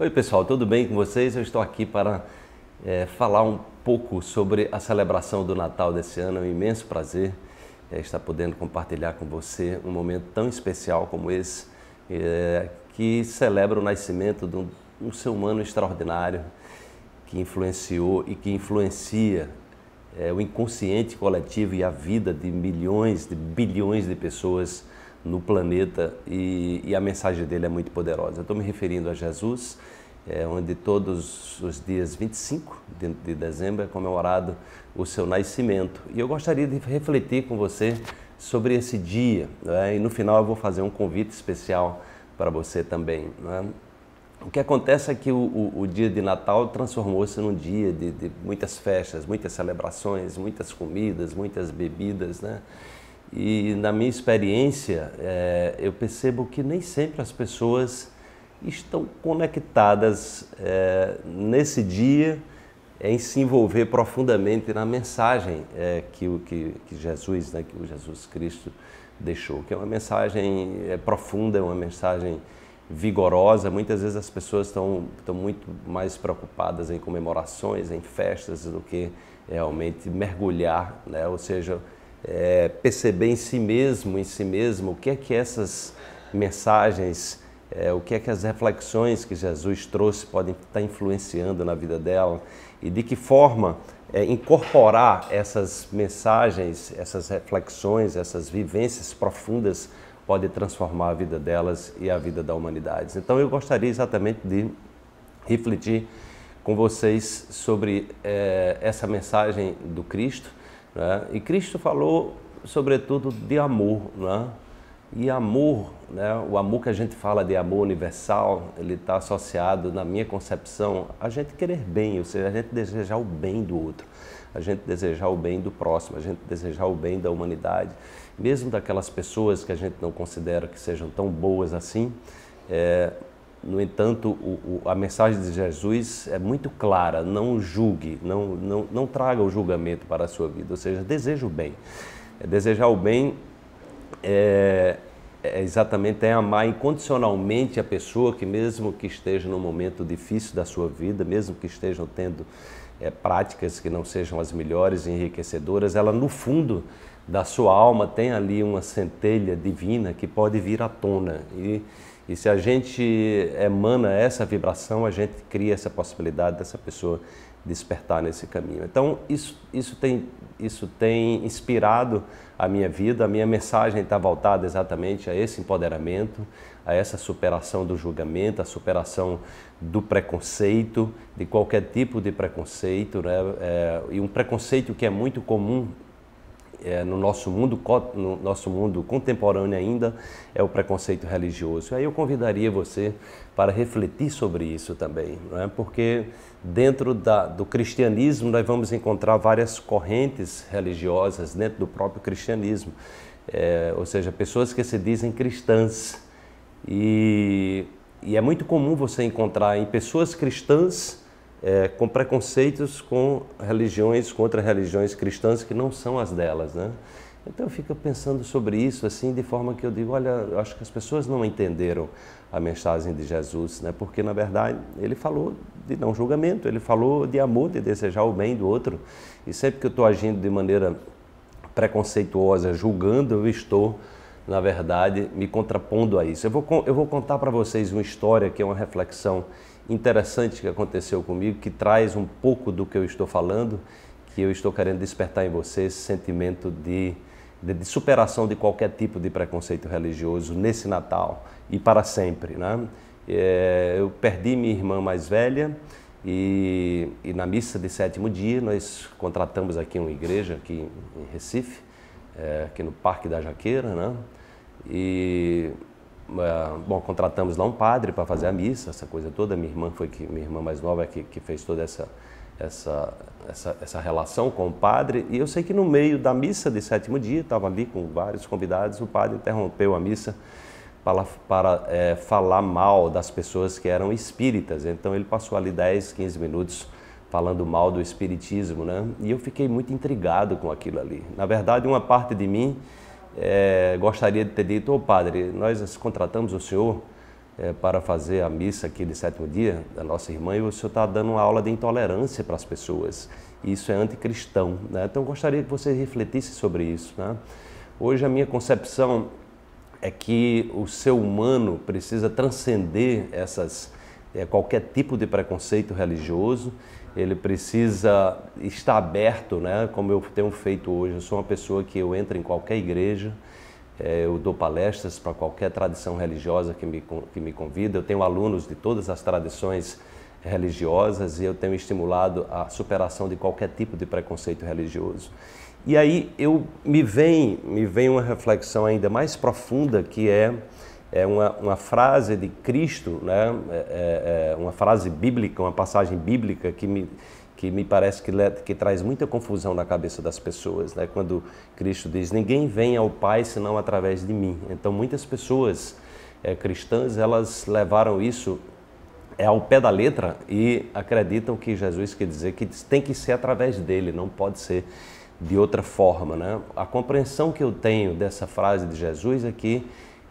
Oi pessoal, tudo bem com vocês? Eu estou aqui para é, falar um pouco sobre a celebração do Natal desse ano. É um imenso prazer é, estar podendo compartilhar com você um momento tão especial como esse, é, que celebra o nascimento de um, um, ser humano extraordinário que influenciou e que influencia é, o inconsciente coletivo e a vida de milhões, de bilhões de pessoas no planeta e, e a mensagem dele é muito poderosa. Estou me referindo a Jesus, é, onde todos os dias 25 de dezembro é comemorado o seu nascimento. E eu gostaria de refletir com você sobre esse dia. Né? E no final eu vou fazer um convite especial para você também. Né? O que acontece é que o, o, o dia de Natal transformou-se num dia de, de, muitas festas, muitas celebrações, muitas comidas, muitas bebidas, né? E na minha experiência, é, eu percebo que nem sempre as pessoas estão conectadas é, nesse dia em se envolver profundamente na mensagem é, que, que, que Jesus, né, que o Jesus Cristo deixou, que é uma mensagem é, profunda, é uma mensagem vigorosa. Muitas vezes as pessoas estão, estão muito mais preocupadas em comemorações, em festas, do que realmente mergulhar, né? ou seja, é, perceber em si mesmo, em si mesmo, o que é que essas mensagens, é, o que é que as reflexões que Jesus trouxe podem estar influenciando na vida dela e de que forma é, incorporar essas mensagens, essas reflexões, essas vivências profundas pode transformar a vida delas e a vida da humanidade. Então eu gostaria exatamente de refletir com vocês sobre é, essa mensagem do Cristo né? E Cristo falou, sobretudo, de amor. Né? E amor, né? o amor que a gente fala de amor universal, ele está associado, na minha concepção, a gente querer bem, ou seja, a gente desejar o bem do outro, a gente desejar o bem do próximo, a gente desejar o bem da humanidade, mesmo daquelas pessoas que a gente não considera que sejam tão boas assim, é, no entanto, o, o, a mensagem de Jesus é muito clara: não julgue, não, não, não traga o julgamento para a sua vida, ou seja, deseje o bem. É, desejar o bem é, é exatamente é amar incondicionalmente a pessoa que, mesmo que esteja num momento difícil da sua vida, mesmo que estejam tendo é, práticas que não sejam as melhores e enriquecedoras, ela no fundo da sua alma tem ali uma centelha divina que pode vir à tona. E e se a gente emana essa vibração, a gente cria essa possibilidade dessa pessoa despertar nesse caminho. Então, isso, isso, tem, isso tem inspirado a minha vida, a minha mensagem está voltada exatamente a esse empoderamento, a essa superação do julgamento, a superação do preconceito, de qualquer tipo de preconceito, né? É, e um preconceito que é muito comum é, no, nosso mundo, no nosso mundo contemporâneo ainda é o preconceito religioso. Aí eu convidaria você para refletir sobre isso também, é? porque dentro da, do cristianismo nós vamos encontrar várias correntes religiosas dentro do próprio cristianismo, é, ou seja, pessoas que se dizem cristãs. E, e é muito comum você encontrar em pessoas cristãs é, com preconceitos com religiões, contra religiões cristãs que não são as delas, né? Então eu fico pensando sobre isso assim, de forma que eu digo, olha, eu acho que as pessoas não entenderam a mensagem de Jesus, né? Porque na verdade ele falou de não julgamento, ele falou de amor, de desejar o bem do outro. E sempre que eu estou agindo de maneira preconceituosa, julgando, eu estou na verdade, me contrapondo a isso. Eu vou, eu vou contar para vocês uma história que é uma reflexão interessante que aconteceu comigo, que traz um pouco do que eu estou falando, que eu estou querendo despertar em vocês esse sentimento de, de, de superação de qualquer tipo de preconceito religioso nesse Natal e para sempre. Né? É, eu perdi minha irmã mais velha e, e, na missa de sétimo dia nós contratamos aqui uma igreja aqui em Recife, é, aqui no Parque da Jaqueira, né? E é, bom, contratamos lá um padre para fazer a missa, essa coisa toda. Minha irmã foi que minha irmã mais nova é que, que fez toda essa, essa essa, essa relação com o padre. E eu sei que no meio da missa de sétimo dia, estava ali com vários convidados, o padre interrompeu a missa para, para é, falar mal das pessoas que eram espíritas. Então ele passou ali 10, 15 minutos falando mal do espiritismo, né? E eu fiquei muito intrigado com aquilo ali. Na verdade, uma parte de mim é, gostaria de ter dito, ô padre, nós contratamos o senhor é, para fazer a missa aqui de sétimo dia da nossa irmã e o senhor está dando uma aula de intolerância para as pessoas. Isso é anticristão. Né? Então gostaria que você refletisse sobre isso. Né? Hoje a minha concepção é que o ser humano precisa transcender essas, é, qualquer tipo de preconceito religioso ele precisa estar aberto, né? como eu tenho feito hoje. Eu sou uma pessoa que eu entro em qualquer igreja, eh, eu dou palestras para qualquer tradição religiosa que me, que me convida. Eu tenho alunos de todas as tradições religiosas e eu tenho estimulado a superação de qualquer tipo de preconceito religioso. E aí eu me vem, me vem uma reflexão ainda mais profunda que é é uma, uma frase de Cristo, né? É, é, é, uma frase bíblica, uma passagem bíblica que me, que me parece que, que traz muita confusão na cabeça das pessoas, né? quando Cristo diz: Ninguém vem ao Pai senão através de mim. Então, muitas pessoas é, cristãs elas levaram isso é ao pé da letra e acreditam que Jesus quer dizer que tem que ser através dele, não pode ser de outra forma. Né? A compreensão que eu tenho dessa frase de Jesus é que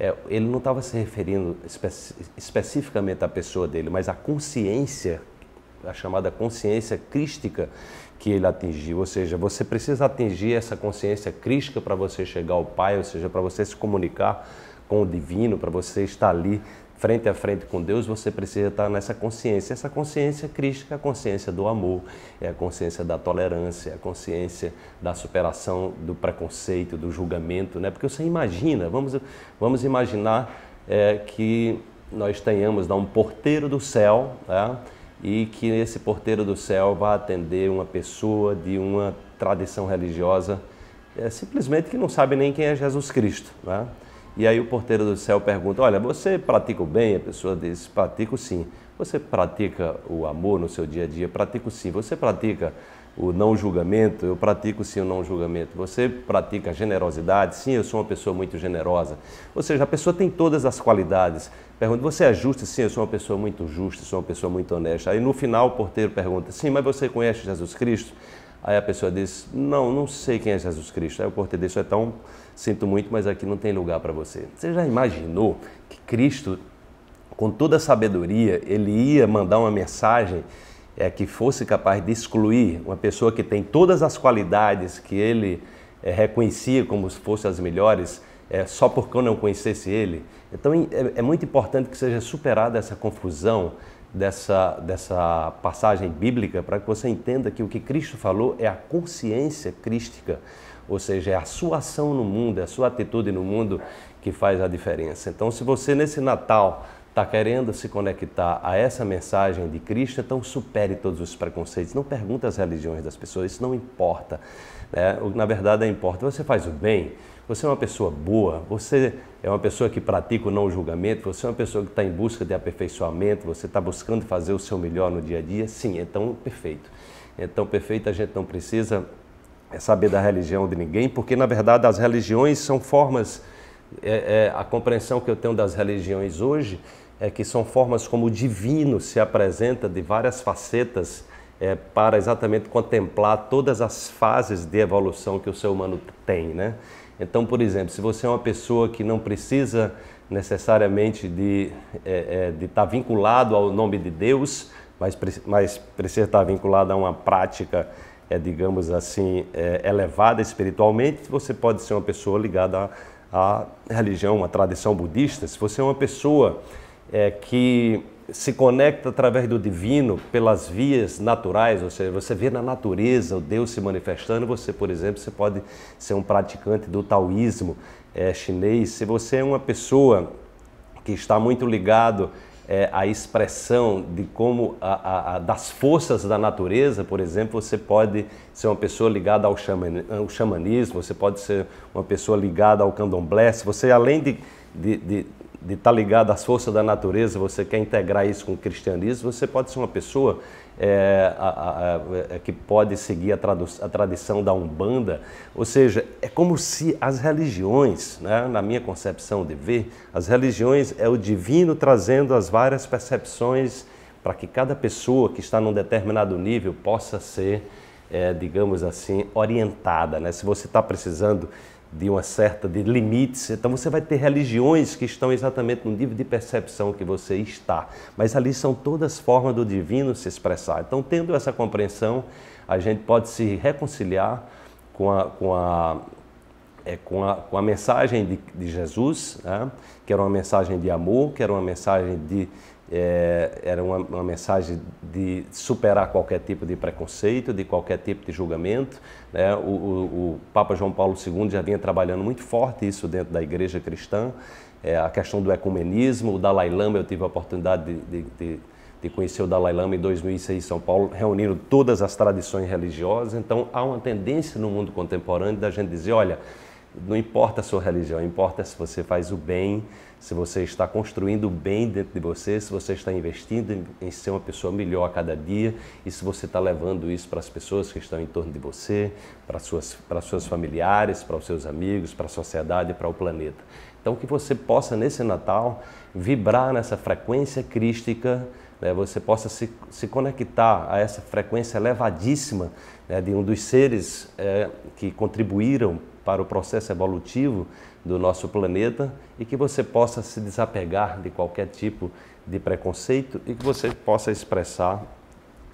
é, ele não estava se referindo espe especificamente à pessoa dele, mas à consciência, a chamada consciência crística que ele atingiu. Ou seja, você precisa atingir essa consciência crística para você chegar ao Pai, ou seja, para você se comunicar com o divino, para você estar ali frente a frente com Deus, você precisa estar nessa consciência. Essa consciência crística é a consciência do amor, é a consciência da tolerância, é a consciência da superação do preconceito, do julgamento, né? Porque você imagina, vamos, vamos imaginar é, que nós tenhamos lá, né, um porteiro do céu, né? e que esse porteiro do céu vá atender uma pessoa de uma tradição religiosa é, simplesmente que não sabe nem quem é Jesus Cristo. Né? E aí o porteiro do céu pergunta: Olha, você pratica o bem? A pessoa diz: Pratico sim. Você pratica o amor no seu dia a dia? Pratico sim. Você pratica o não julgamento? Eu pratico sim o não julgamento. Você pratica a generosidade? Sim, eu sou uma pessoa muito generosa. Ou seja, a pessoa tem todas as qualidades. Pergunta: Você é justo? Sim, eu sou uma pessoa muito justa, sou uma pessoa muito honesta. Aí no final o porteiro pergunta: Sim, mas você conhece Jesus Cristo? Aí a pessoa diz: Não, não sei quem é Jesus Cristo. Aí o português é tão. Sinto muito, mas aqui não tem lugar para você. Você já imaginou que Cristo, com toda a sabedoria, ele ia mandar uma mensagem é, que fosse capaz de excluir uma pessoa que tem todas as qualidades que ele é, reconhecia como se fossem as melhores? É, só porque eu não conhecesse ele. Então é, é muito importante que seja superada essa confusão dessa, dessa passagem bíblica para que você entenda que o que Cristo falou é a consciência crística, ou seja, é a sua ação no mundo, é a sua atitude no mundo que faz a diferença. Então, se você nesse Natal está querendo se conectar a essa mensagem de Cristo, então supere todos os preconceitos. Não pergunte as religiões das pessoas, isso não importa. Né? Na verdade, importa. Você faz o bem, você é uma pessoa boa, você é uma pessoa que pratica o não julgamento, você é uma pessoa que está em busca de aperfeiçoamento, você está buscando fazer o seu melhor no dia a dia. Sim, então perfeito. Então perfeito a gente não precisa é, saber da religião de ninguém, porque na verdade as religiões são formas. É, é, a compreensão que eu tenho das religiões hoje é que são formas como o divino se apresenta de várias facetas é, para exatamente contemplar todas as fases de evolução que o ser humano tem, né? Então, por exemplo, se você é uma pessoa que não precisa necessariamente de é, é, estar tá vinculado ao nome de Deus, mas, mas precisa estar tá vinculado a uma prática, é, digamos assim, é, elevada espiritualmente, você pode ser uma pessoa ligada à, à religião, à tradição budista. Se você é uma pessoa é, que se conecta através do divino pelas vias naturais, ou seja, você vê na natureza o Deus se manifestando. Você, por exemplo, você pode ser um praticante do taoísmo é, chinês. Se você é uma pessoa que está muito ligado é, expressão de como a, a, das forças da natureza, por exemplo, você pode ser uma pessoa ligada ao, xaman, ao xamanismo, você pode ser uma pessoa ligada ao candomblé. Se você, além de, de, de de estar tá ligado às forças da natureza, você quer integrar isso com o cristianismo, você pode ser uma pessoa é, a, a, a, é, que pode seguir a, tradição da Umbanda. Ou seja, é como se as religiões, né, na minha concepção de ver, as religiões é o divino trazendo as várias percepções para que cada pessoa que está num determinado nível possa ser, é, digamos assim, orientada. Né? Se você está precisando de uma certa de limites. Então você vai ter religiões que estão exatamente no nível de percepção que você está, mas ali são todas formas do divino se expressar. Então, tendo essa compreensão, a gente pode se reconciliar com a, com a, é, com a, com a mensagem de, de Jesus, né? que era uma mensagem de amor, que era uma mensagem de, é, era uma, uma, mensagem de superar qualquer tipo de preconceito, de qualquer tipo de julgamento. Né? O, o, o, Papa João Paulo II já vinha trabalhando muito forte isso dentro da igreja cristã, é, a questão do ecumenismo. O Dalai Lama, eu tive a oportunidade de, de, de, de conhecer o Dalai Lama em 2006 em São Paulo, reunindo todas as tradições religiosas. Então, há uma tendência no mundo contemporâneo da gente dizer: olha, não importa a sua religião, importa se você faz o bem se você está construindo bem dentro de você, se você está investindo em ser uma pessoa melhor a cada dia e se você está levando isso para as pessoas que estão em torno de você, para suas para seus familiares, para os seus amigos, para a sociedade, para o planeta. Então que você possa nesse Natal vibrar nessa frequência crística né? você possa se, se conectar a essa frequência elevadíssima né, de um dos seres é, que contribuíram para o processo evolutivo do nosso planeta e que você possa se desapegar de qualquer tipo de preconceito e que você possa expressar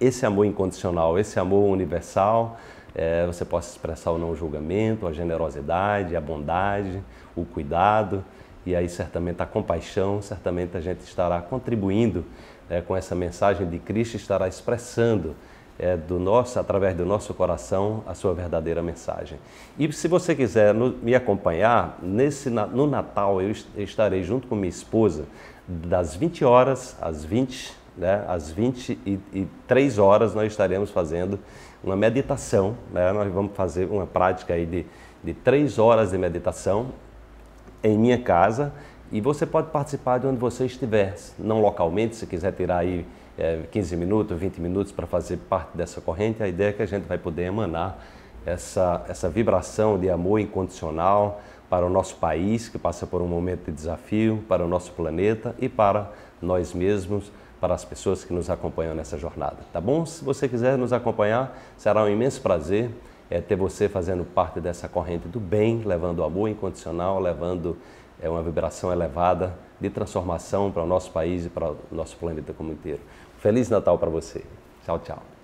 esse amor incondicional, esse amor universal. É, você possa expressar o não julgamento, a generosidade, a bondade, o cuidado e aí certamente a compaixão, certamente a gente estará contribuindo né, com essa mensagem de Cristo, estará expressando é, do nosso, através do nosso coração, a sua verdadeira mensagem. E se você quiser no, me acompanhar, nesse, no Natal eu estarei junto com minha esposa das 20 horas às 20, né, às 23 horas nós estaremos fazendo uma meditação, né, nós vamos fazer uma prática aí de, de 3 horas de meditação em minha casa e você pode participar de onde você estiver, não localmente, se quiser tirar aí é, 15 minutos, 20 minutos para fazer parte dessa corrente. A ideia é que a gente vai poder emanar essa, essa vibração de amor incondicional para o nosso país, que passa por um momento de desafio, para o nosso planeta e para nós mesmos, para as pessoas que nos acompanham nessa jornada. Tá bom? Se você quiser nos acompanhar, será um imenso prazer é, ter você fazendo parte dessa corrente do bem, levando amor incondicional, levando é, uma vibração elevada de transformação para o nosso país e para o nosso planeta como inteiro. Feliz Natal para você. Tchau, tchau.